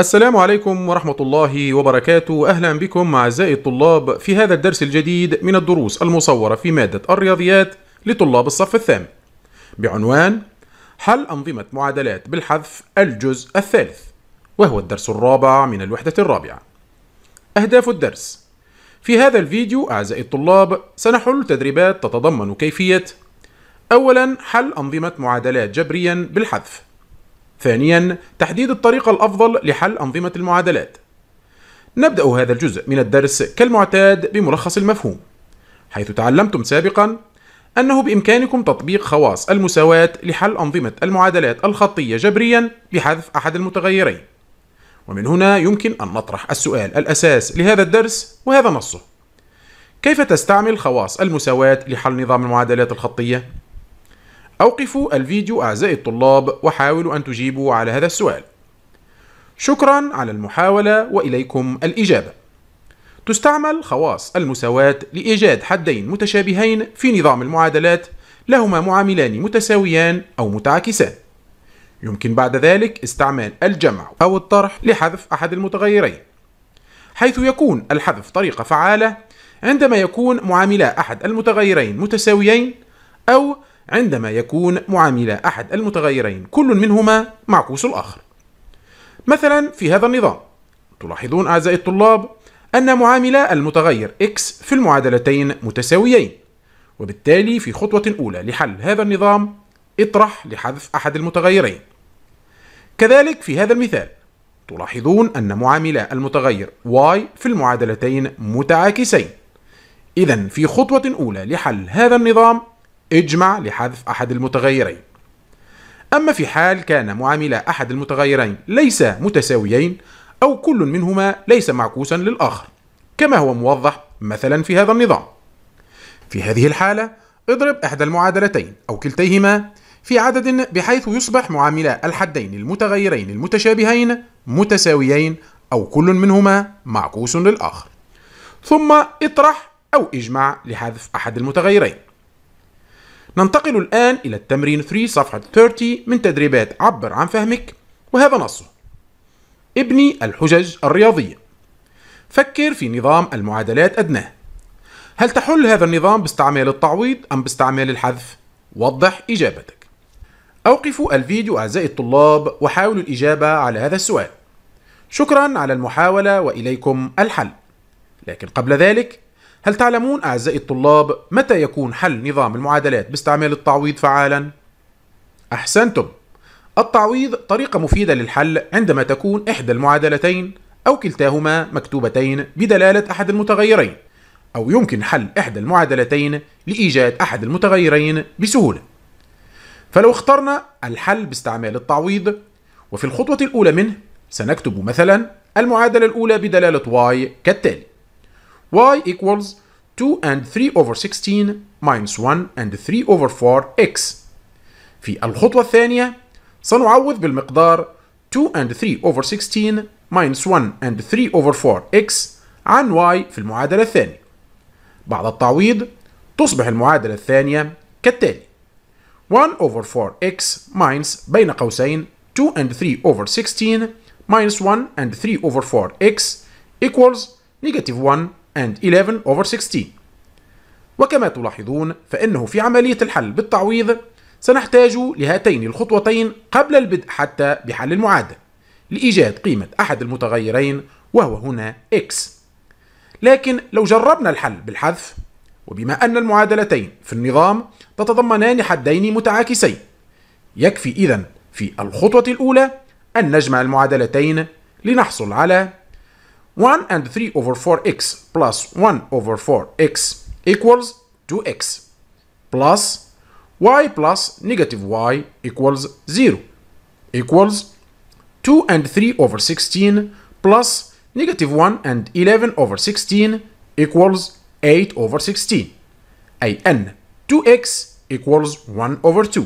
السلام عليكم ورحمة الله وبركاته أهلا بكم أعزائي الطلاب في هذا الدرس الجديد من الدروس المصورة في مادة الرياضيات لطلاب الصف الثامن بعنوان حل أنظمة معادلات بالحذف الجزء الثالث وهو الدرس الرابع من الوحدة الرابعة أهداف الدرس في هذا الفيديو أعزائي الطلاب سنحل تدريبات تتضمن كيفية أولا حل أنظمة معادلات جبريا بالحذف ثانيا تحديد الطريقة الأفضل لحل أنظمة المعادلات نبدأ هذا الجزء من الدرس كالمعتاد بملخص المفهوم حيث تعلمتم سابقا أنه بإمكانكم تطبيق خواص المساواة لحل أنظمة المعادلات الخطية جبريا بحذف أحد المتغيرين ومن هنا يمكن أن نطرح السؤال الأساس لهذا الدرس وهذا نصه كيف تستعمل خواص المساواة لحل نظام المعادلات الخطية؟ أوقفوا الفيديو أعزائي الطلاب وحاولوا أن تجيبوا على هذا السؤال شكرا على المحاولة وإليكم الإجابة تستعمل خواص المساواة لإيجاد حدين متشابهين في نظام المعادلات لهما معاملان متساويان أو متعاكسان يمكن بعد ذلك استعمال الجمع أو الطرح لحذف أحد المتغيرين حيث يكون الحذف طريقة فعالة عندما يكون معاملا أحد المتغيرين متساويين أو عندما يكون معاملا أحد المتغيرين كل منهما معكوس الآخر مثلا في هذا النظام تلاحظون أعزائي الطلاب أن معاملا المتغير x في المعادلتين متساويين وبالتالي في خطوة أولى لحل هذا النظام اطرح لحذف أحد المتغيرين كذلك في هذا المثال تلاحظون أن معاملا المتغير y في المعادلتين متعاكسين إذا في خطوة أولى لحل هذا النظام اجمع لحذف أحد المتغيرين أما في حال كان معاملا أحد المتغيرين ليس متساويين أو كل منهما ليس معكوسا للآخر كما هو موضح مثلا في هذا النظام في هذه الحالة اضرب إحدى المعادلتين أو كلتيهما في عدد بحيث يصبح معاملا الحدين المتغيرين المتشابهين متساويين أو كل منهما معكوس للآخر ثم اطرح أو اجمع لحذف أحد المتغيرين ننتقل الآن إلى التمرين 3 صفحة 30 من تدريبات عبر عن فهمك وهذا نصه ابني الحجج الرياضية فكر في نظام المعادلات أدناه هل تحل هذا النظام باستعمال التعويض أم باستعمال الحذف؟ وضح إجابتك أوقفوا الفيديو أعزائي الطلاب وحاولوا الإجابة على هذا السؤال شكرا على المحاولة وإليكم الحل لكن قبل ذلك هل تعلمون أعزائي الطلاب متى يكون حل نظام المعادلات باستعمال التعويض فعالا؟ أحسنتم التعويض طريقة مفيدة للحل عندما تكون إحدى المعادلتين أو كلتاهما مكتوبتين بدلالة أحد المتغيرين أو يمكن حل إحدى المعادلتين لإيجاد أحد المتغيرين بسهولة فلو اخترنا الحل باستعمال التعويض وفي الخطوة الأولى منه سنكتب مثلا المعادلة الأولى بدلالة y كالتالي y equals 2 and 3 over 16 minus 1 and 3 over 4 x في الخطوة الثانية سنعوض بالمقدار 2 and 3 over 16 minus 1 and 3 over 4 x عن y في المعادلة الثانية بعد التعويض تصبح المعادلة الثانية كالتالي 1 over 4x minus بين قوسين 2 and 3 over 16 minus 1 and 3 over 4x equals negative 1 and 11 over 16 وكما تلاحظون فإنه في عملية الحل بالتعويض سنحتاج لهاتين الخطوتين قبل البدء حتى بحل المعادلة لإيجاد قيمة أحد المتغيرين وهو هنا x لكن لو جربنا الحل بالحذف وبما أن المعادلتين في النظام تتضمنان حدين متعاكسين يكفي إذا في الخطوة الأولى أن نجمع المعادلتين لنحصل على 1 and 3 over 4x plus 1 over 4x equals 2x plus y plus negative y equals 0 equals 2 and 3 over 16 plus negative 1 and 11 over 16 equals 8 over 16 أي أن 2x equals 1 over 2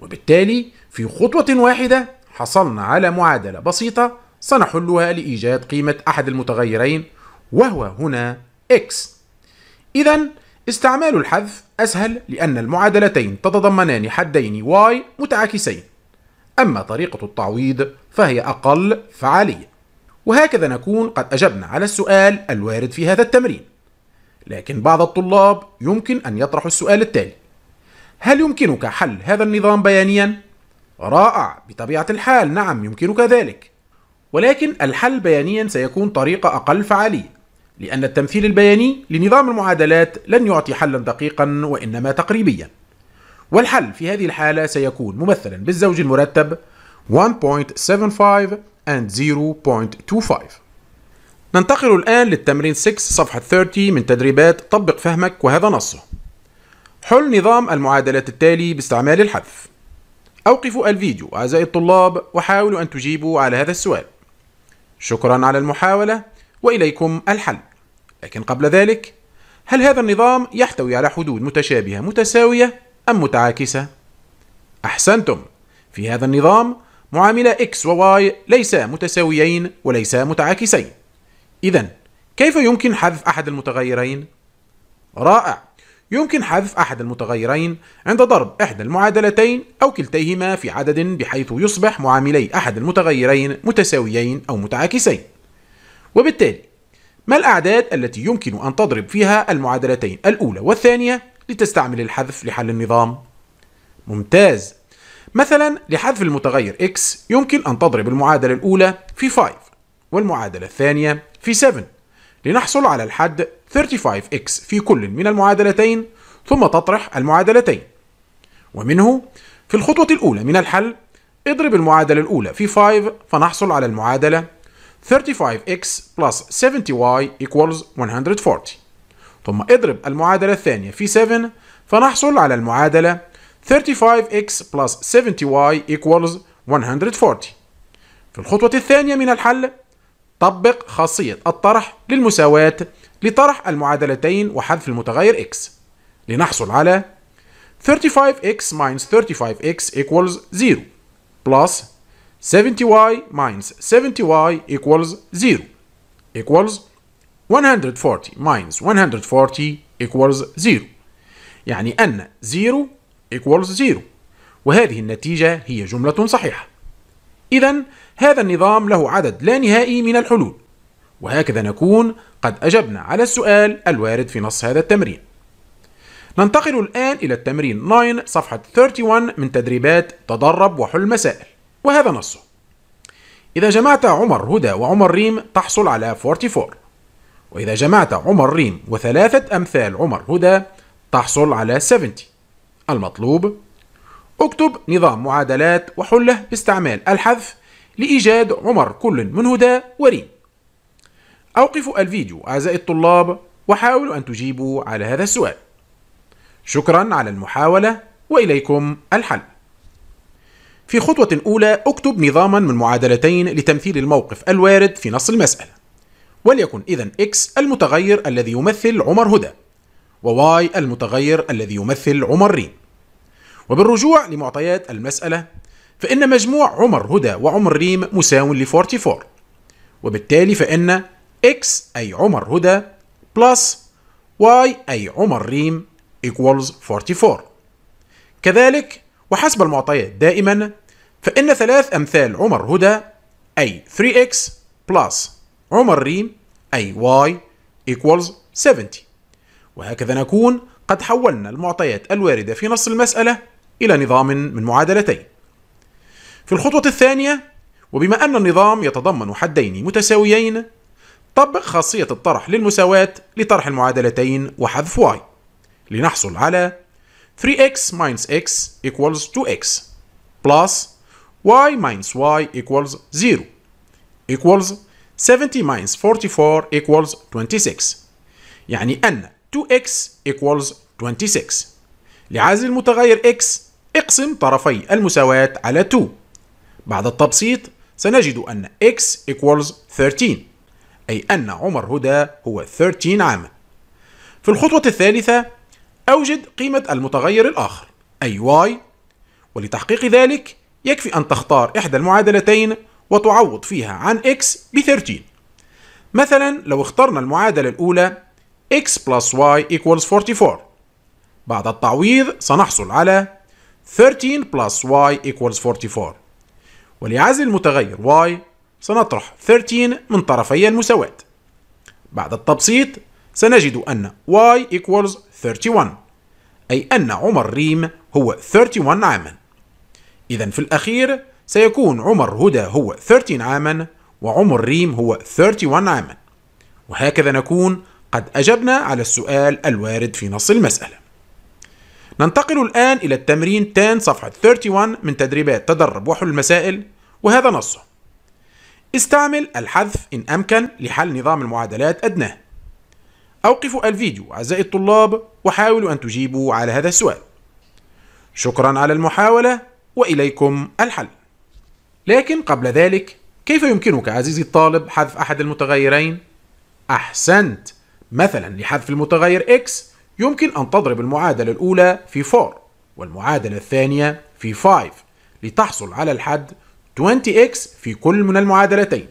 وبالتالي في خطوة واحدة حصلنا على معادلة بسيطة سنحلها لإيجاد قيمة أحد المتغيرين وهو هنا x إذا استعمال الحذف أسهل لأن المعادلتين تتضمنان حدين y متعاكسين أما طريقة التعويض فهي أقل فعالية وهكذا نكون قد أجبنا على السؤال الوارد في هذا التمرين لكن بعض الطلاب يمكن أن يطرحوا السؤال التالي هل يمكنك حل هذا النظام بيانيا؟ رائع بطبيعة الحال نعم يمكنك ذلك ولكن الحل بيانيا سيكون طريقة أقل فعالية لأن التمثيل البياني لنظام المعادلات لن يعطي حلا دقيقا وإنما تقريبيا والحل في هذه الحالة سيكون ممثلا بالزوج المرتب 1.75 and 0.25 ننتقل الآن للتمرين 6 صفحة 30 من تدريبات طبق فهمك وهذا نصه حل نظام المعادلات التالي باستعمال الحذف أوقفوا الفيديو أعزائي الطلاب وحاولوا أن تجيبوا على هذا السؤال شكرا على المحاولة وإليكم الحل لكن قبل ذلك هل هذا النظام يحتوي على حدود متشابهة متساوية أم متعاكسة؟ أحسنتم في هذا النظام معاملة X و Y ليسا متساويين وليسا متعاكسين إذا كيف يمكن حذف أحد المتغيرين؟ رائع يمكن حذف أحد المتغيرين عند ضرب إحدى المعادلتين أو كلتيهما في عدد بحيث يصبح معاملي أحد المتغيرين متساويين أو متعاكسين. وبالتالي ما الأعداد التي يمكن أن تضرب فيها المعادلتين الأولى والثانية لتستعمل الحذف لحل النظام؟ ممتاز مثلا لحذف المتغير x يمكن أن تضرب المعادلة الأولى في 5 والمعادلة الثانية في 7 لنحصل على الحد 35x في كل من المعادلتين ثم تطرح المعادلتين ومنه في الخطوة الأولى من الحل اضرب المعادلة الأولى في 5 فنحصل على المعادلة 35x plus 70y equals 140 ثم اضرب المعادلة الثانية في 7 فنحصل على المعادلة 35x plus 70y equals 140 في الخطوة الثانية من الحل طبق خاصية الطرح للمساواة لطرح المعادلتين وحذف المتغير x لنحصل على 35x minus 35x equals 0 plus 70y minus 70y equals 0 equals 140 minus 140 equals 0 يعني أن 0 equals 0 وهذه النتيجة هي جملة صحيحة إذا هذا النظام له عدد لا نهائي من الحلول وهكذا نكون قد أجبنا على السؤال الوارد في نص هذا التمرين ننتقل الآن إلى التمرين 9 صفحة 31 من تدريبات تدرب وحل مسائل وهذا نصه إذا جمعت عمر هدى وعمر ريم تحصل على 44 وإذا جمعت عمر ريم وثلاثة أمثال عمر هدى تحصل على 70 المطلوب اكتب نظام معادلات وحله باستعمال الحذف لإيجاد عمر كل من هدى وريم أوقفوا الفيديو أعزائي الطلاب وحاولوا أن تجيبوا على هذا السؤال شكرا على المحاولة وإليكم الحل في خطوة أولى اكتب نظاما من معادلتين لتمثيل الموقف الوارد في نص المسألة وليكن إذا X المتغير الذي يمثل عمر هدى و Y المتغير الذي يمثل عمر ريم وبالرجوع لمعطيات المسألة فإن مجموع عمر هدى وعمر ريم مساو ل 44 وبالتالي فإن X أي عمر هدى بلس Y أي عمر ريم equals 44 كذلك وحسب المعطيات دائما فإن ثلاث أمثال عمر هدى أي 3X بلس عمر ريم أي Y equals 70 وهكذا نكون قد حولنا المعطيات الواردة في نص المسألة إلى نظام من معادلتين. في الخطوة الثانية وبما أن النظام يتضمن حدين متساويين طبق خاصية الطرح للمساواة لطرح المعادلتين وحذف y لنحصل على 3x minus x equals 2x plus y minus y equals 0 equals 70 minus 44 equals 26 يعني أن 2x equals 26 لعزل المتغير x اقسم طرفي المساواة على 2 بعد التبسيط سنجد أن x equals 13 أي أن عمر هدى هو 13 عاما في الخطوة الثالثة أوجد قيمة المتغير الآخر أي y ولتحقيق ذلك يكفي أن تختار إحدى المعادلتين وتعوض فيها عن x ب 13 مثلا لو اخترنا المعادلة الأولى x plus y equals 44 بعد التعويض سنحصل على 13 plus y equals 44 ولعزل المتغير y سنطرح 13 من طرفي المساواة بعد التبسيط سنجد أن y equals 31 أي أن عمر ريم هو 31 عاما إذا في الأخير سيكون عمر هدى هو 13 عاما وعمر ريم هو 31 عاما وهكذا نكون قد أجبنا على السؤال الوارد في نص المسألة ننتقل الآن إلى التمرين 10 صفحة 31 من تدريبات تدرب وحل المسائل وهذا نصه استعمل الحذف إن أمكن لحل نظام المعادلات أدناه أوقفوا الفيديو أعزائي الطلاب وحاولوا أن تجيبوا على هذا السؤال شكرا على المحاولة وإليكم الحل لكن قبل ذلك كيف يمكنك عزيزي الطالب حذف أحد المتغيرين؟ أحسنت مثلا لحذف المتغير x يمكن أن تضرب المعادلة الأولى في 4 والمعادلة الثانية في 5 لتحصل على الحد 20x في كل من المعادلتين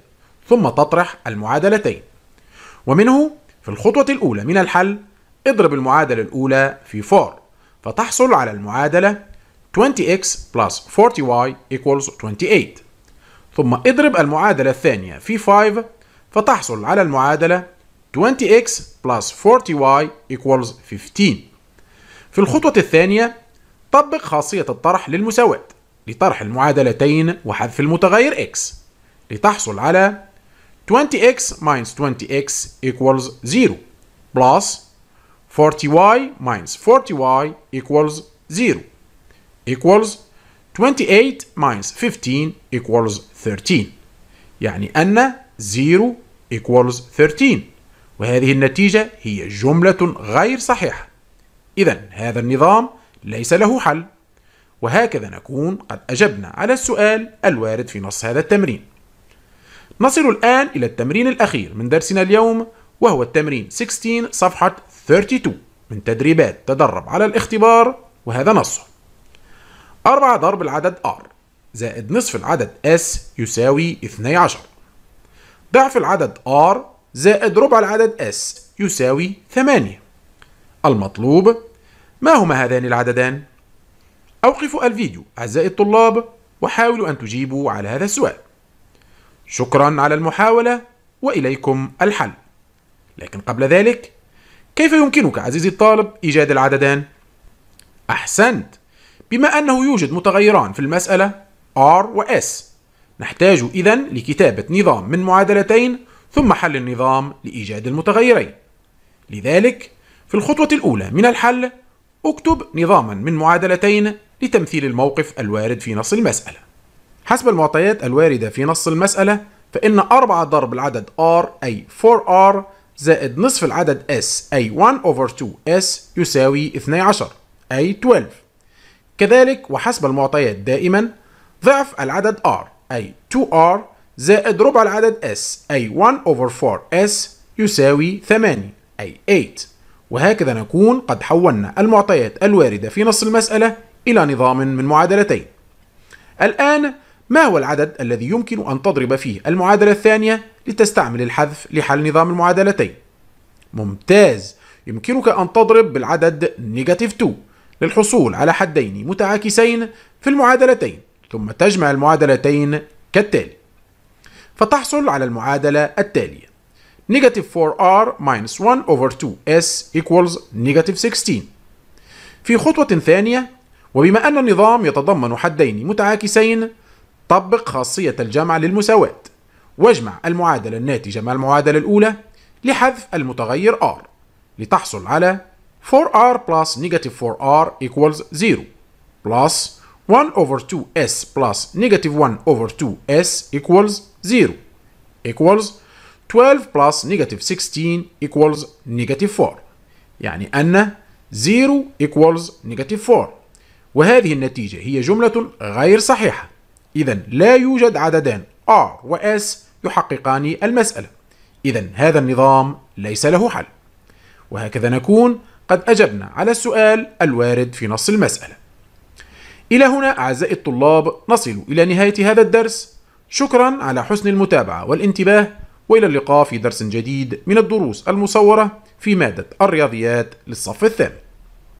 ثم تطرح المعادلتين ومنه في الخطوة الأولى من الحل اضرب المعادلة الأولى في 4 فتحصل على المعادلة 20x plus 40y equals 28 ثم اضرب المعادلة الثانية في 5 فتحصل على المعادلة 20x plus 40y equals 15 في الخطوة الثانية طبق خاصية الطرح للمساواة لطرح المعادلتين وحذف المتغير x لتحصل على 20x minus 20x equals 0 plus 40y minus 40y equals 0 equals 28 minus 15 equals 13 يعني أن 0 equals 13 وهذه النتيجة هي جملة غير صحيحة إذا هذا النظام ليس له حل وهكذا نكون قد أجبنا على السؤال الوارد في نص هذا التمرين نصل الآن إلى التمرين الأخير من درسنا اليوم وهو التمرين 16 صفحة 32 من تدريبات تدرب على الاختبار وهذا نصه 4 ضرب العدد R زائد نصف العدد S يساوي 12 ضعف العدد R زائد ربع العدد S يساوي 8 المطلوب ما هما هذان العددان؟ أوقفوا الفيديو أعزائي الطلاب وحاولوا أن تجيبوا على هذا السؤال شكرا على المحاولة وإليكم الحل لكن قبل ذلك كيف يمكنك عزيزي الطالب إيجاد العددان؟ أحسنت بما أنه يوجد متغيران في المسألة R و S نحتاج إذن لكتابة نظام من معادلتين ثم حل النظام لإيجاد المتغيرين لذلك في الخطوة الأولى من الحل اكتب نظاما من معادلتين لتمثيل الموقف الوارد في نص المسألة حسب المعطيات الواردة في نص المسألة فإن 4 ضرب العدد R أي 4R زائد نصف العدد S أي 1 over 2S يساوي 12 أي 12 كذلك وحسب المعطيات دائما ضعف العدد R أي 2R زائد ربع العدد S أي 1 over 4 S يساوي 8 أي 8 وهكذا نكون قد حولنا المعطيات الواردة في نص المسألة إلى نظام من معادلتين الآن ما هو العدد الذي يمكن أن تضرب فيه المعادلة الثانية لتستعمل الحذف لحل نظام المعادلتين ممتاز يمكنك أن تضرب بالعدد نيجاتيف 2 للحصول على حدين متعاكسين في المعادلتين ثم تجمع المعادلتين كالتالي فتحصل على المعادلة التالية negative 4r minus 1 over 2s equals negative 16 في خطوة ثانية وبما أن النظام يتضمن حدين متعاكسين طبق خاصية الجمع للمساواة واجمع المعادلة الناتجة مع المعادلة الأولى لحذف المتغير r لتحصل على 4r plus negative 4r equals 0 plus 1 over 2s plus negative 1 over 2s equals 0 equals 12 plus negative 16 equals negative 4 يعني أن 0 equals negative 4 وهذه النتيجة هي جملة غير صحيحة إذا لا يوجد عددان R و S يحققان المسألة إذا هذا النظام ليس له حل وهكذا نكون قد أجبنا على السؤال الوارد في نص المسألة إلى هنا أعزائي الطلاب نصل إلى نهاية هذا الدرس شكرا على حسن المتابعة والانتباه وإلى اللقاء في درس جديد من الدروس المصورة في مادة الرياضيات للصف الثامن